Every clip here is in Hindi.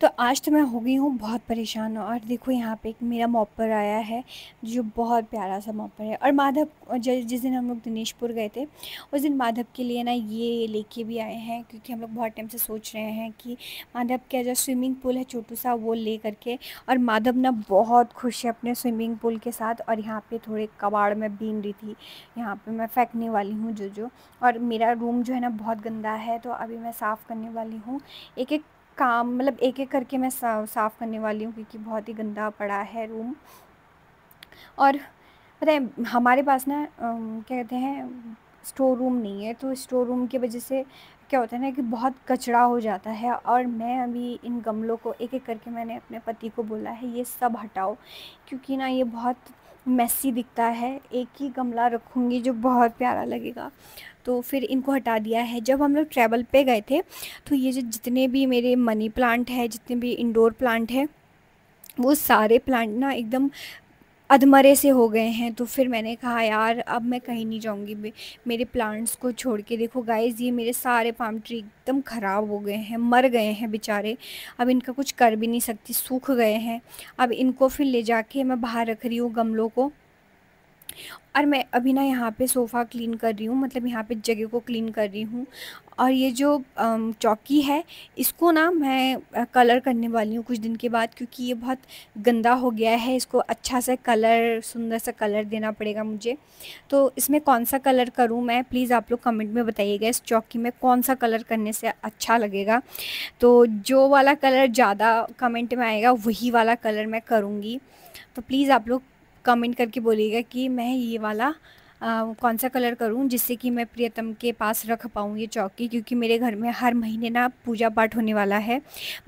तो आज तो मैं हो गई हूँ बहुत परेशान हूँ और देखो यहाँ पे एक मेरा मॉपर आया है जो बहुत प्यारा सा मॉपर है और माधव जिस दिन हम लोग दिनेशपुर गए थे उस दिन माधव के लिए ना ये लेके भी आए हैं क्योंकि हम लोग बहुत टाइम से सोच रहे हैं कि माधव का जो स्विमिंग पूल है छोटू सा वो ले करके और माधव ना बहुत खुश है अपने स्विमिंग पूल के साथ और यहाँ पर थोड़े कबाड़ में बीन रही थी यहाँ पर मैं फेंकने वाली हूँ जो जो और मेरा रूम जो है ना बहुत गंदा है तो अभी मैं साफ़ करने वाली हूँ एक एक काम मतलब एक एक करके मैं साफ़ करने वाली हूँ क्योंकि बहुत ही गंदा पड़ा है रूम और पता है हमारे पास ना क्या कहते हैं स्टोर रूम नहीं है तो स्टोर रूम की वजह से क्या होता है ना कि बहुत कचरा हो जाता है और मैं अभी इन गमलों को एक एक करके मैंने अपने पति को बोला है ये सब हटाओ क्योंकि ना ये बहुत मेसी दिखता है एक ही गमला रखूँगी जो बहुत प्यारा लगेगा तो फिर इनको हटा दिया है जब हम लोग ट्रैवल पे गए थे तो ये जो जितने भी मेरे मनी प्लांट है जितने भी इंडोर प्लांट है वो सारे प्लांट ना एकदम अधमरे से हो गए हैं तो फिर मैंने कहा यार अब मैं कहीं नहीं जाऊँगी मेरे प्लांट्स को छोड़ के देखो गाइस ये मेरे सारे पाम ट्री एकदम ख़राब हो गए हैं मर गए हैं बेचारे अब इनका कुछ कर भी नहीं सकती सूख गए हैं अब इनको फिर ले जाके मैं बाहर रख रही हूँ गमलों को और मैं अभी ना यहाँ पे सोफ़ा क्लीन कर रही हूँ मतलब यहाँ पे जगह को क्लीन कर रही हूँ और ये जो चौकी है इसको ना मैं कलर करने वाली हूँ कुछ दिन के बाद क्योंकि ये बहुत गंदा हो गया है इसको अच्छा सा कलर सुंदर सा कलर देना पड़ेगा मुझे तो इसमें कौन सा कलर करूँ मैं प्लीज़ आप लोग कमेंट में बताइएगा इस चौकी में कौन सा कलर करने से अच्छा लगेगा तो जो वाला कलर ज़्यादा कमेंट में आएगा वही वाला कलर मैं करूँगी तो प्लीज़ आप लोग कमेंट करके बोलिएगा कि मैं ये वाला आ, कौन सा कलर करूँ जिससे कि मैं प्रियतम के पास रख पाऊँ ये चौकी क्योंकि मेरे घर में हर महीने ना पूजा पाठ होने वाला है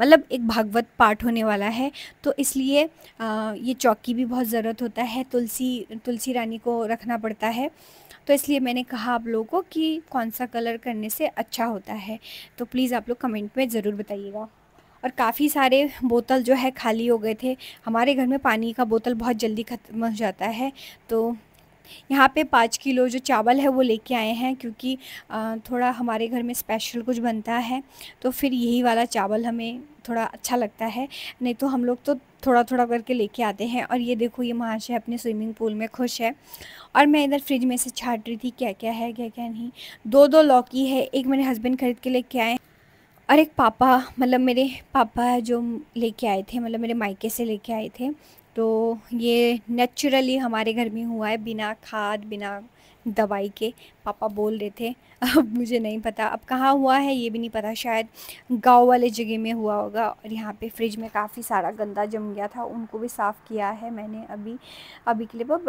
मतलब एक भागवत पाठ होने वाला है तो इसलिए आ, ये चौकी भी बहुत ज़रूरत होता है तुलसी तुलसी रानी को रखना पड़ता है तो इसलिए मैंने कहा आप लोगों को कि कौन सा कलर करने से अच्छा होता है तो प्लीज़ आप लोग कमेंट में ज़रूर बताइएगा और काफ़ी सारे बोतल जो है खाली हो गए थे हमारे घर में पानी का बोतल बहुत जल्दी ख़त्म हो जाता है तो यहाँ पे पाँच किलो जो चावल है वो लेके आए हैं क्योंकि थोड़ा हमारे घर में स्पेशल कुछ बनता है तो फिर यही वाला चावल हमें थोड़ा अच्छा लगता है नहीं तो हम लोग तो थोड़ा थोड़ा करके लेके आते हैं और ये देखो ये महाशय अपने स्विमिंग पूल में खुश है और मैं इधर फ्रिज में से छाट रही थी क्या क्या है क्या क्या नहीं दो दो लौकी है एक मेरे हस्बैंड खरीद के लेके आए और एक पापा मतलब मेरे पापा जो लेके आए थे मतलब मेरे मायके से लेके आए थे तो ये नेचुरली हमारे घर में हुआ है बिना खाद बिना दवाई के पापा बोल रहे थे अब मुझे नहीं पता अब कहाँ हुआ है ये भी नहीं पता शायद गांव वाले जगह में हुआ होगा और यहाँ पे फ्रिज में काफ़ी सारा गंदा जम गया था उनको भी साफ़ किया है मैंने अभी अभी के लिए